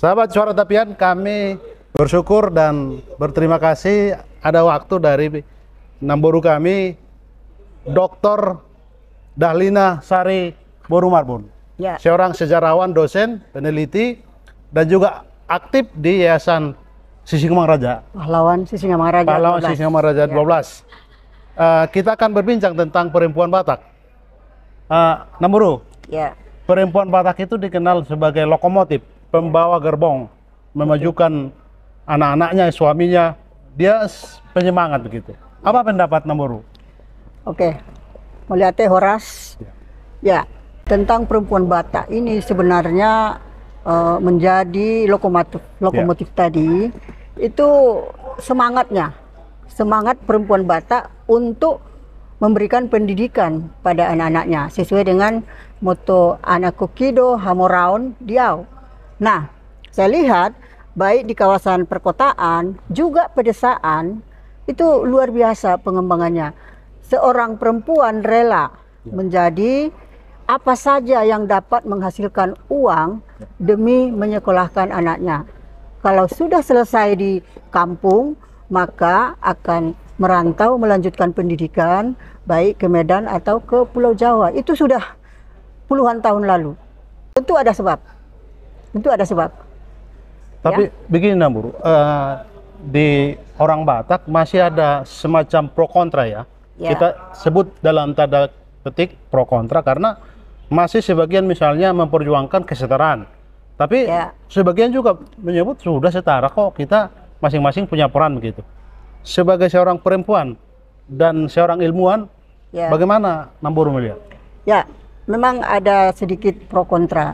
Sahabat suara tapian, kami bersyukur dan berterima kasih ada waktu dari namboru kami Dr. Dahlina Sari Borumarbun. Ya. Seorang sejarawan, dosen, peneliti dan juga aktif di Yayasan Sisi Kemang Raja. Pahlawan Sisi Raja. Pahlawan Kemang Raja 12. Ya. Uh, kita akan berbincang tentang perempuan Batak. Uh, eh, Namboru. Ya. Perempuan Batak itu dikenal sebagai lokomotif pembawa gerbong memajukan anak-anaknya, suaminya, dia penyemangat begitu. Apa pendapat Namuru? Oke, melihatnya Horas, ya. ya tentang perempuan Batak ini sebenarnya uh, menjadi lokomotif lokomotif yeah. tadi itu semangatnya semangat perempuan Batak untuk memberikan pendidikan pada anak-anaknya sesuai dengan moto anakku kido hamoraun diau Nah, saya lihat baik di kawasan perkotaan juga pedesaan itu luar biasa pengembangannya. Seorang perempuan rela ya. menjadi apa saja yang dapat menghasilkan uang demi menyekolahkan anaknya. Kalau sudah selesai di kampung, maka akan merantau melanjutkan pendidikan baik ke Medan atau ke Pulau Jawa. Itu sudah puluhan tahun lalu. Tentu ada sebab itu ada sebab. Tapi ya? begini Nambur, uh, eh, di orang Batak masih ada semacam pro kontra ya. ya. Kita sebut dalam tanda petik pro kontra karena masih sebagian misalnya memperjuangkan kesetaraan. Tapi ya. sebagian juga menyebut sudah setara kok kita masing-masing punya peran begitu. Sebagai seorang perempuan dan seorang ilmuwan, ya. bagaimana Nambur melihat? Ya, memang ada sedikit pro kontra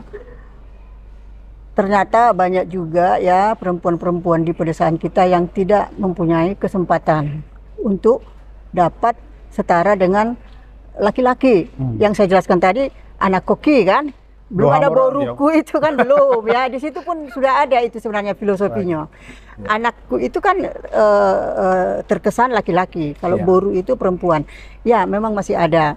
ternyata banyak juga ya perempuan-perempuan di pedesaan kita yang tidak mempunyai kesempatan untuk dapat setara dengan laki-laki. Hmm. Yang saya jelaskan tadi anak koki kan belum Doha ada boruku ya. itu kan belum ya di situ pun sudah ada itu sebenarnya filosofinya. Right. Ya. Anakku itu kan uh, uh, terkesan laki-laki, kalau yeah. boru itu perempuan. Ya, memang masih ada.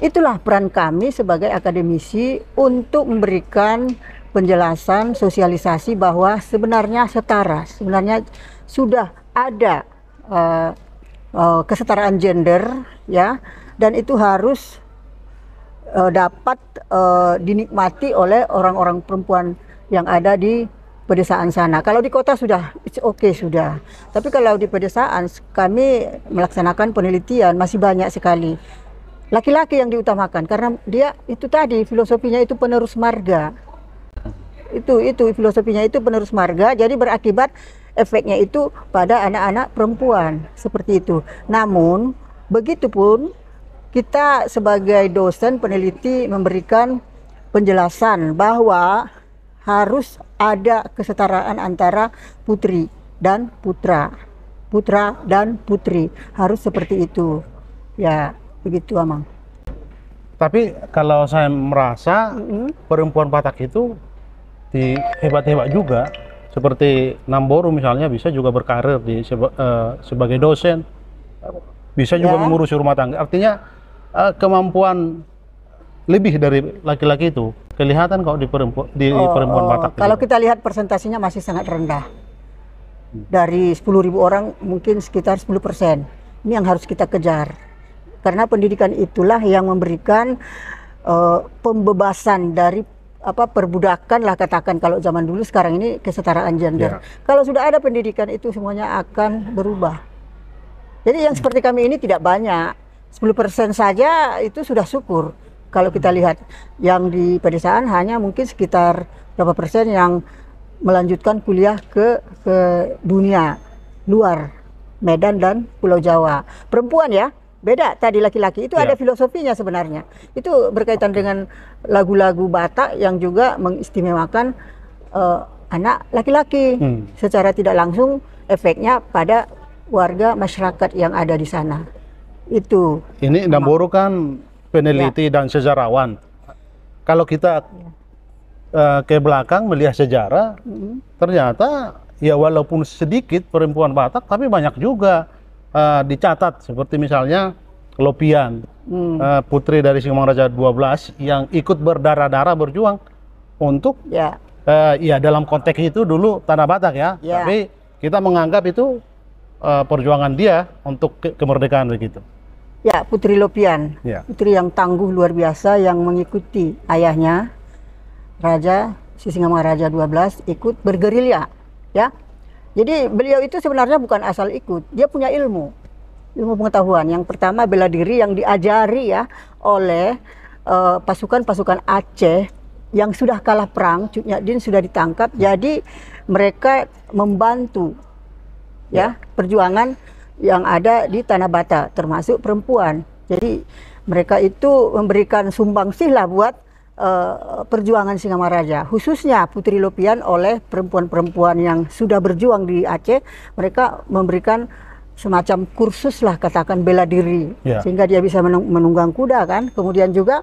Itulah peran kami sebagai akademisi untuk memberikan penjelasan sosialisasi bahwa sebenarnya setara, sebenarnya sudah ada uh, uh, kesetaraan gender ya dan itu harus uh, dapat uh, dinikmati oleh orang-orang perempuan yang ada di pedesaan sana. Kalau di kota sudah oke okay sudah. Tapi kalau di pedesaan kami melaksanakan penelitian masih banyak sekali laki-laki yang diutamakan karena dia itu tadi filosofinya itu penerus marga itu itu filosofinya itu penerus marga jadi berakibat efeknya itu pada anak-anak perempuan seperti itu namun begitu pun kita sebagai dosen peneliti memberikan penjelasan bahwa harus ada kesetaraan antara putri dan putra putra dan putri harus seperti itu ya begitu amang tapi kalau saya merasa mm -hmm. perempuan Batak itu di hebat-hebat juga seperti Namboru misalnya bisa juga berkarir di seba, uh, sebagai dosen bisa juga ya. mengurusi rumah tangga artinya uh, kemampuan lebih dari laki-laki itu kelihatan kalau di perempuan di oh, perempuan oh, kalau kita lihat presentasinya masih sangat rendah dari 10.000 orang mungkin sekitar 10 persen ini yang harus kita kejar karena pendidikan itulah yang memberikan uh, pembebasan dari apa perbudakan lah katakan kalau zaman dulu sekarang ini kesetaraan gender. Ya. Kalau sudah ada pendidikan itu semuanya akan berubah. Jadi yang seperti kami ini tidak banyak. 10% saja itu sudah syukur. Kalau kita hmm. lihat yang di pedesaan hanya mungkin sekitar berapa persen yang melanjutkan kuliah ke ke dunia luar Medan dan Pulau Jawa. Perempuan ya, beda tadi laki-laki itu yeah. ada iya. filosofinya sebenarnya itu berkaitan dengan lagu-lagu Batak yang juga mengistimewakan uh, anak laki-laki hmm. secara tidak langsung efeknya pada warga masyarakat yang ada di sana itu ini Damboro kan peneliti ya. dan sejarawan kalau kita ya. uh, ke belakang melihat sejarah hmm. ternyata ya walaupun sedikit perempuan Batak tapi banyak juga uh, dicatat seperti misalnya Lopian hmm. uh, putri dari Simang Raja 12 yang ikut berdarah-darah berjuang untuk ya uh, ya dalam konteks itu dulu tanah Batak ya yeah. tapi kita menganggap itu uh, perjuangan dia untuk ke kemerdekaan begitu ya Putri Lopian ya. putri yang tangguh luar biasa yang mengikuti ayahnya Raja Sisingamangaraja 12 ikut bergerilya ya jadi beliau itu sebenarnya bukan asal ikut, dia punya ilmu. Ilmu pengetahuan yang pertama bela diri yang diajari ya oleh eh, pasukan-pasukan uh, Aceh yang sudah kalah perang, Cut Nyadin sudah ditangkap. Hmm. Jadi mereka membantu ya, ya perjuangan yang ada di Tanah Bata termasuk perempuan. Jadi mereka itu memberikan sumbangsih lah buat uh, perjuangan Singamaraja, khususnya Putri Lopian oleh perempuan-perempuan yang sudah berjuang di Aceh, mereka memberikan semacam kursus lah katakan bela diri yeah. sehingga dia bisa menunggang kuda kan. Kemudian juga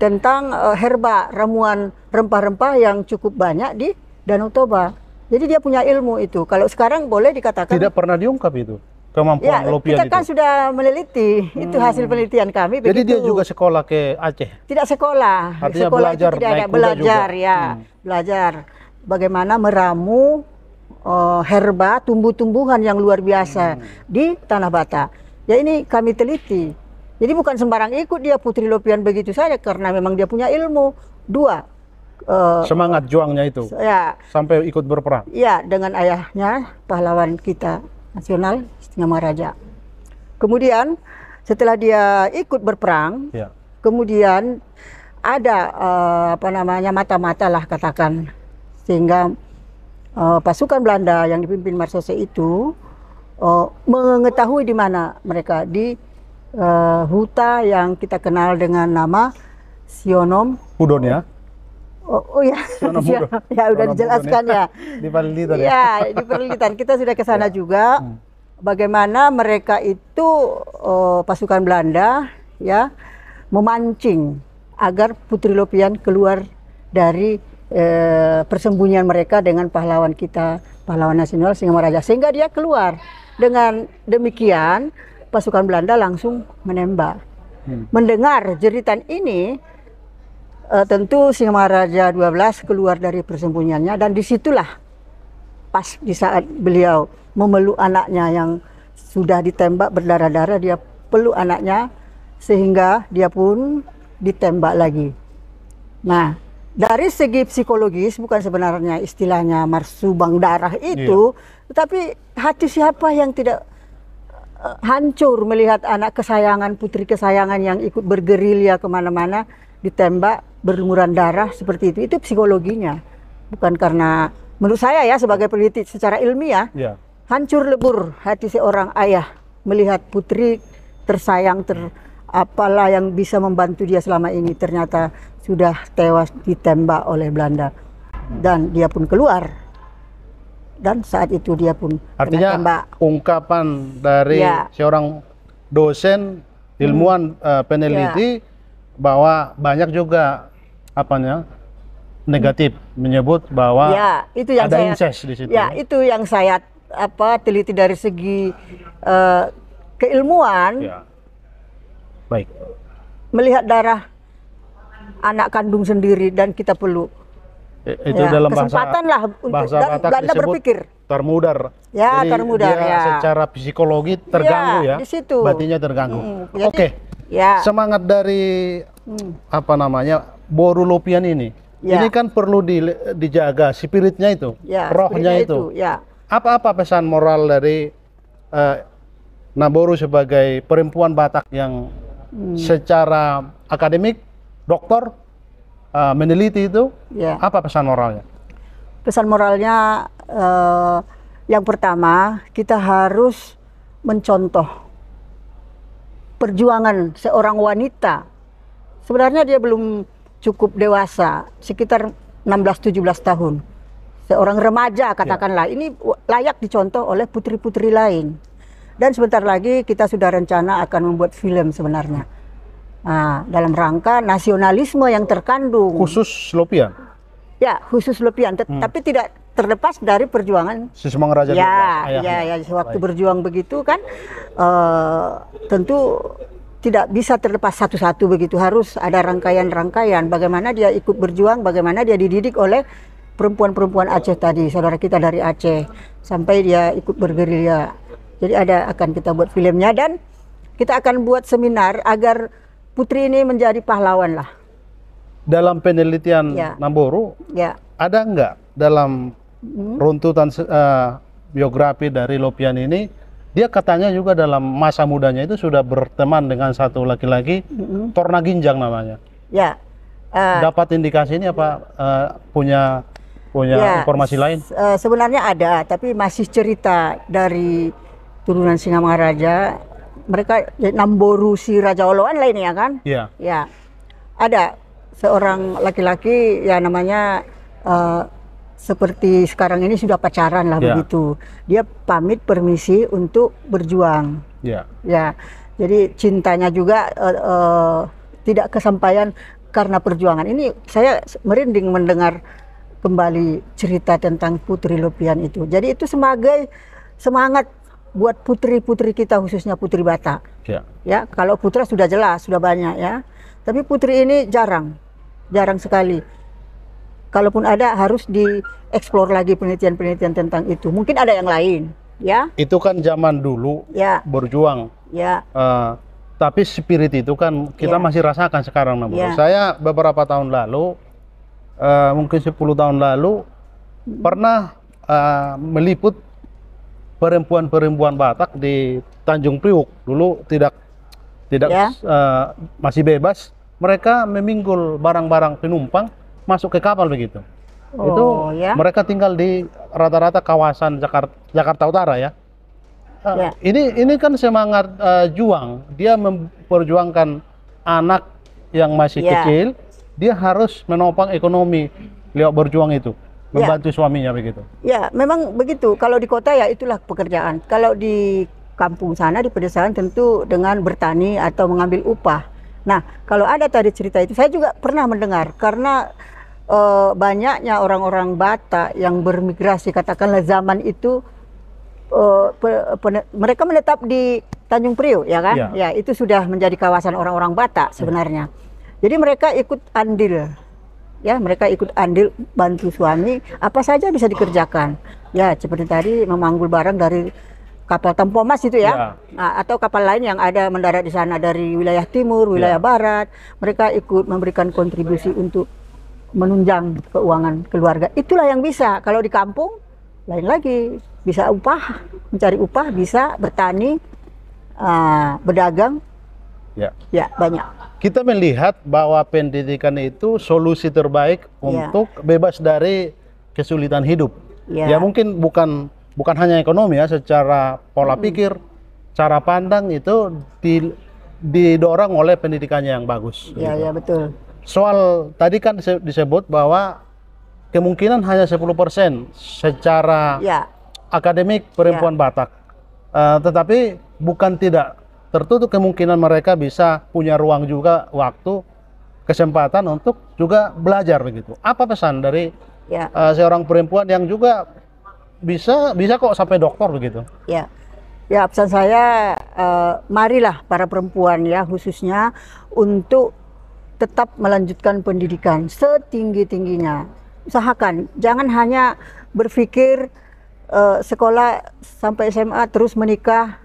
tentang eh, herba ramuan rempah-rempah yang cukup banyak di Danau Toba. Jadi dia punya ilmu itu. Kalau sekarang boleh dikatakan tidak pernah diungkap itu kemampuan ya, kita gitu. kan sudah meneliti hmm. itu hasil penelitian kami jadi dia juga sekolah ke Aceh tidak sekolah Artinya sekolah belajar itu tidak ada belajar juga. ya hmm. belajar bagaimana meramu uh, herba tumbuh-tumbuhan yang luar biasa hmm. di tanah bata. ya ini kami teliti jadi bukan sembarang ikut dia Putri Lopian begitu saja karena memang dia punya ilmu dua uh, semangat juangnya itu ya sampai ikut berperang ya dengan ayahnya pahlawan kita nasional setengah Maharaja. Kemudian setelah dia ikut berperang, ya. kemudian ada uh, apa namanya mata-mata lah katakan sehingga uh, pasukan Belanda yang dipimpin Marsose itu uh, mengetahui di mana mereka di uh, huta yang kita kenal dengan nama Sionom Hudon ya Oh, oh ya, ya, ya udah dijelaskan ya. di Perlitan. Ya, iya, di Perlitan kita sudah ke sana ya. juga. Hmm. Bagaimana mereka itu uh, pasukan Belanda ya memancing agar Putri Lopian keluar dari uh, persembunyian mereka dengan pahlawan kita, pahlawan nasional Singaraja sehingga dia keluar. Dengan demikian pasukan Belanda langsung menembak. Hmm. Mendengar jeritan ini, uh, tentu Singa Maharaja 12 keluar dari persembunyiannya dan disitulah pas di saat beliau memeluk anaknya yang sudah ditembak berdarah-darah dia peluk anaknya sehingga dia pun ditembak lagi. Nah, dari segi psikologis bukan sebenarnya istilahnya marsubang darah iya. itu, iya. tetapi hati siapa yang tidak eh, hancur melihat anak kesayangan putri kesayangan yang ikut bergerilya kemana-mana ditembak berlumuran darah seperti itu itu psikologinya bukan karena menurut saya ya sebagai peneliti secara ilmiah ya. hancur lebur hati seorang ayah melihat putri tersayang ter apalah yang bisa membantu dia selama ini ternyata sudah tewas ditembak oleh Belanda dan dia pun keluar dan saat itu dia pun artinya tembak. ungkapan dari ya. seorang dosen ilmuwan hmm. uh, peneliti ya. bahwa banyak juga apanya negatif hmm. menyebut bahwa ya, itu yang ada saya, incest di situ. Ya, itu yang saya apa teliti dari segi uh, keilmuan. Ya. Baik. Melihat darah anak kandung sendiri dan kita perlu eh, itu ya, dalam kesempatan lah untuk bahasa dan, berpikir termudar. Ya, Jadi termudar dia ya. secara psikologi terganggu ya. ya. Di situ. batinya terganggu. Hmm, Oke. Okay. Ya. Semangat dari hmm. apa namanya Boru Lopian ini. Ya. Ini kan perlu di, dijaga spiritnya itu, ya, rohnya itu. itu. Ya. Apa-apa pesan moral dari uh, Naboru sebagai perempuan Batak yang hmm. secara akademik, doktor, uh, meneliti itu? Ya. Apa pesan moralnya? Pesan moralnya uh, yang pertama kita harus mencontoh perjuangan seorang wanita. Sebenarnya dia belum cukup dewasa, sekitar 16-17 tahun. Seorang remaja ya. katakanlah, ya. ini layak dicontoh oleh putri-putri lain. Dan sebentar lagi kita sudah rencana akan membuat film sebenarnya. Nah, dalam rangka nasionalisme yang terkandung. Khusus Lopian? Ya, khusus Lopian. Hmm. Tapi tidak terlepas dari perjuangan Sesemang Raja ya, ya, ya ya Waktu Baik. berjuang begitu kan uh, tentu tidak bisa terlepas satu-satu begitu harus ada rangkaian-rangkaian bagaimana dia ikut berjuang bagaimana dia dididik oleh perempuan-perempuan Aceh tadi saudara kita dari Aceh sampai dia ikut bergerilya jadi ada akan kita buat filmnya dan kita akan buat seminar agar putri ini menjadi pahlawan lah dalam penelitian ya. Namboru ya. ada nggak dalam hmm. runtutan uh, biografi dari Lopian ini dia katanya juga dalam masa mudanya itu sudah berteman dengan satu laki-laki mm-hmm. torna ginjang namanya. Ya. Uh, Dapat indikasi ini apa uh, punya punya yeah. informasi lain? Uh, sebenarnya ada, tapi masih cerita dari turunan Singa Mereka Namboru si Raja Oloan lainnya ya kan? Iya. yeah. Ada seorang laki-laki ya namanya uh, seperti sekarang ini sudah pacaran lah yeah. begitu. Dia pamit permisi untuk berjuang. Ya. Yeah. Ya. Jadi cintanya juga uh, uh, tidak kesampaian karena perjuangan. Ini saya merinding mendengar kembali cerita tentang Putri Lupian itu. Jadi itu sebagai semangat buat putri-putri kita khususnya putri Batak. Ya. ya, kalau putra sudah jelas, sudah banyak ya. Tapi putri ini jarang. Jarang sekali kalaupun ada harus dieksplor lagi penelitian-penelitian tentang itu. Mungkin ada yang lain, ya. Itu kan zaman dulu ya. berjuang. Ya. Uh, tapi spirit itu kan kita ya. masih rasakan sekarang, namun Ya. Saya beberapa tahun lalu uh, mungkin 10 tahun lalu hmm. pernah uh, meliput perempuan-perempuan Batak di Tanjung Priuk dulu tidak tidak ya. uh, masih bebas mereka meminggul barang-barang penumpang masuk ke kapal begitu. Oh, itu ya? mereka tinggal di rata-rata kawasan Jakarta, Jakarta Utara ya. Uh, ya. Ini ini kan semangat uh, juang. Dia memperjuangkan anak yang masih ya. kecil. Dia harus menopang ekonomi lewat berjuang itu, ya. membantu ya. suaminya begitu. Ya, memang begitu. Kalau di kota ya itulah pekerjaan. Kalau di kampung sana di pedesaan tentu dengan bertani atau mengambil upah. Nah, kalau ada tadi cerita itu, saya juga pernah mendengar karena uh, banyaknya orang-orang Batak yang bermigrasi katakanlah zaman itu uh, mereka menetap di Tanjung Priuk ya kan? Ya, ya itu sudah menjadi kawasan orang-orang Batak ya. sebenarnya. Ya. Jadi mereka ikut andil. Ya, mereka ikut andil bantu suami apa saja bisa dikerjakan. Ya, seperti tadi memanggul barang dari kapal Tempomas itu ya, ya. Nah, atau kapal lain yang ada mendarat di sana dari wilayah timur, wilayah ya. barat, mereka ikut memberikan kontribusi untuk menunjang keuangan keluarga. Itulah yang bisa. Kalau di kampung lain lagi bisa upah, mencari upah, bisa bertani, uh, berdagang. Ya. Ya, banyak. Kita melihat bahwa pendidikan itu solusi terbaik ya. untuk bebas dari kesulitan hidup. Ya. ya mungkin bukan bukan hanya ekonomi ya, secara pola hmm. pikir, cara pandang itu di didorong oleh pendidikannya yang bagus. ya ya betul soal tadi kan disebut bahwa kemungkinan hanya 10% secara ya. akademik perempuan ya. Batak. Uh, tetapi bukan tidak tertutup kemungkinan mereka bisa punya ruang juga waktu kesempatan untuk juga belajar begitu. Apa pesan dari ya. uh, seorang perempuan yang juga bisa bisa kok sampai dokter begitu? Ya. Ya, pesan saya uh, marilah para perempuan ya khususnya untuk tetap melanjutkan pendidikan setinggi-tingginya. Usahakan, jangan hanya berpikir uh, sekolah sampai SMA terus menikah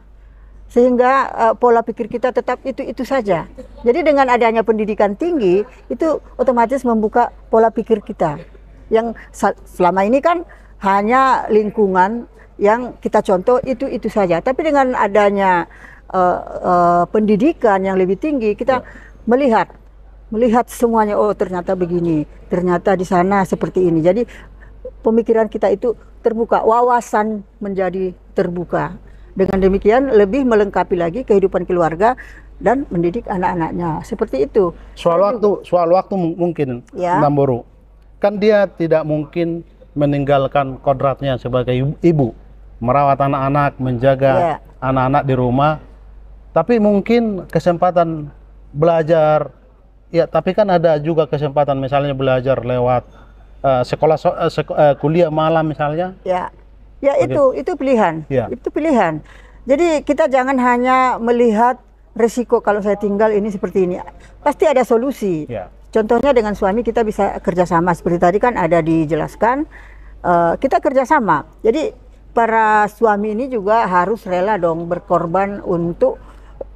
sehingga uh, pola pikir kita tetap itu-itu saja. Jadi dengan adanya pendidikan tinggi itu otomatis membuka pola pikir kita yang selama ini kan hanya lingkungan yang kita contoh itu-itu saja. Tapi dengan adanya uh, uh, pendidikan yang lebih tinggi kita ya. melihat melihat semuanya oh ternyata begini ternyata di sana seperti ini jadi pemikiran kita itu terbuka wawasan menjadi terbuka dengan demikian lebih melengkapi lagi kehidupan keluarga dan mendidik anak-anaknya seperti itu soal waktu soal waktu mungkin ya. Mbak kan dia tidak mungkin meninggalkan kodratnya sebagai ibu merawat anak-anak menjaga ya. anak-anak ya. di rumah tapi mungkin kesempatan belajar Ya, tapi kan ada juga kesempatan misalnya belajar lewat uh, sekolah so, uh, eh, sek, uh, eh, kuliah malam misalnya. Ya. Ya itu itu pilihan. Ya. Itu pilihan. Jadi kita jangan hanya melihat risiko kalau saya tinggal ini seperti ini. Pasti ada solusi. Ya. Contohnya dengan suami kita bisa kerjasama seperti tadi kan ada dijelaskan uh, kita kerjasama. Jadi para suami ini juga harus rela dong berkorban untuk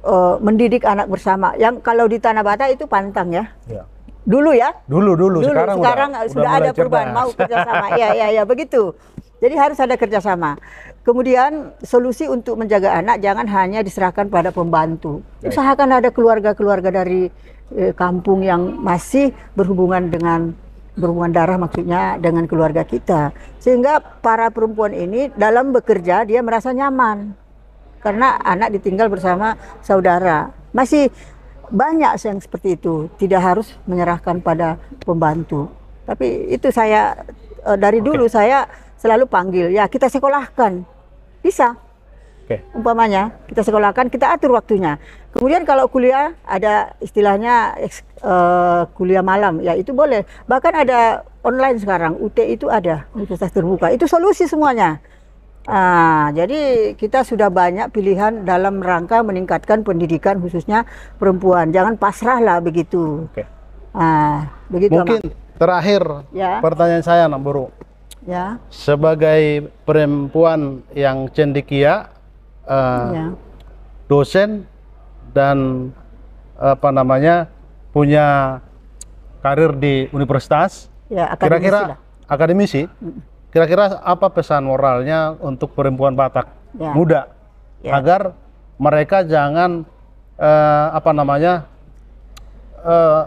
uh, mendidik anak bersama. Yang kalau di Tanah Bata itu pantang ya. ya. Dulu ya? Dulu, dulu. dulu. Sekarang, sekarang udah, sudah udah ada perubahan, cerdas. mau kerjasama. Iya iya iya begitu. Jadi harus ada kerjasama. Kemudian solusi untuk menjaga anak jangan hanya diserahkan pada pembantu. Usahakan ada keluarga-keluarga dari eh, kampung yang masih berhubungan dengan berhubungan darah maksudnya dengan keluarga kita. Sehingga para perempuan ini dalam bekerja dia merasa nyaman karena anak ditinggal bersama saudara. Masih banyak yang seperti itu, tidak harus menyerahkan pada pembantu. Tapi itu saya eh, dari dulu saya selalu panggil, ya kita sekolahkan. Bisa. Okay. Umpamanya kita sekolahkan, kita atur waktunya. Kemudian kalau kuliah ada istilahnya uh, kuliah malam, ya itu boleh. Bahkan ada online sekarang, UT itu ada, universitas terbuka. Itu solusi semuanya. Ah, jadi kita sudah banyak pilihan dalam rangka meningkatkan pendidikan khususnya perempuan. Jangan pasrahlah begitu. Oke. Ah, begitu. Mungkin amat. terakhir ya. pertanyaan saya, Namburu. Ya. Sebagai perempuan yang cendikia, uh, eh, ya. dosen dan apa namanya punya karir di universitas. Ya, akademisi. Kira-kira akademisi. Kira-kira apa pesan moralnya untuk perempuan Batak ya. muda ya. agar mereka jangan eh, apa namanya eh,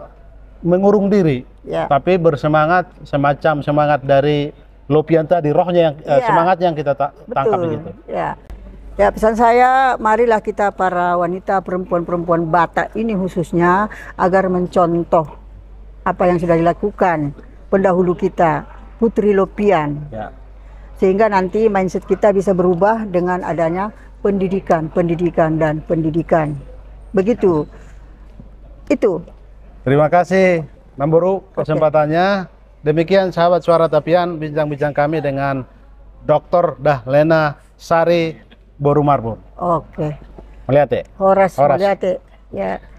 mengurung diri, ya. tapi bersemangat semacam semangat dari Lopian tadi rohnya yang eh, ya. semangat yang kita ta Betul. tangkap begitu. Ya. Ya pesan saya, marilah kita para wanita perempuan-perempuan Batak ini khususnya agar mencontoh apa yang sudah dilakukan pendahulu kita Putri Lopian. Ya. Sehingga nanti mindset kita bisa berubah dengan adanya pendidikan, pendidikan dan pendidikan. Begitu. Itu. Terima kasih Mamburu kesempatannya. Demikian sahabat suara tapian bincang-bincang kami dengan Dr. Dahlena Sari Borumarbur. Oke. Okay. Melihat ya? Horas, Horas. melihat ya. ya.